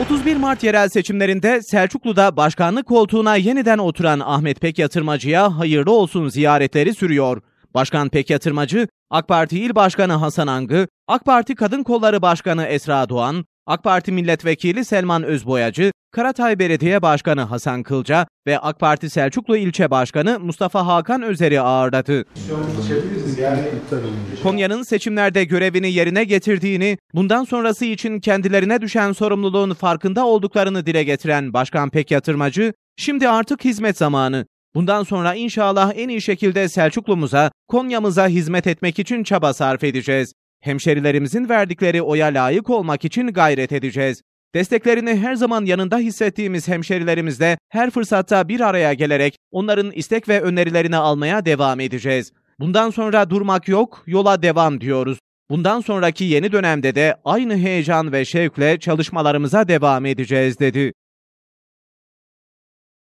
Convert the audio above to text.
31 Mart yerel seçimlerinde Selçuklu'da başkanlık koltuğuna yeniden oturan Ahmet Pek Yatırmacı'ya hayırlı olsun ziyaretleri sürüyor. Başkan Pek Yatırmacı, AK Parti İl Başkanı Hasan Angı, AK Parti Kadın Kolları Başkanı Esra Doğan, AK Parti Milletvekili Selman Özboyacı, Karatay Belediye Başkanı Hasan Kılca ve AK Parti Selçuklu İlçe Başkanı Mustafa Hakan Özer'i ağırladı. Konya'nın seçimlerde görevini yerine getirdiğini, bundan sonrası için kendilerine düşen sorumluluğun farkında olduklarını dile getiren Başkan Pek Yatırmacı, şimdi artık hizmet zamanı. Bundan sonra inşallah en iyi şekilde Selçuklumuza, Konya'mıza hizmet etmek için çaba sarf edeceğiz. Hemşerilerimizin verdikleri oya layık olmak için gayret edeceğiz. Desteklerini her zaman yanında hissettiğimiz hemşerilerimizle her fırsatta bir araya gelerek onların istek ve önerilerini almaya devam edeceğiz. Bundan sonra durmak yok, yola devam diyoruz. Bundan sonraki yeni dönemde de aynı heyecan ve şevkle çalışmalarımıza devam edeceğiz dedi.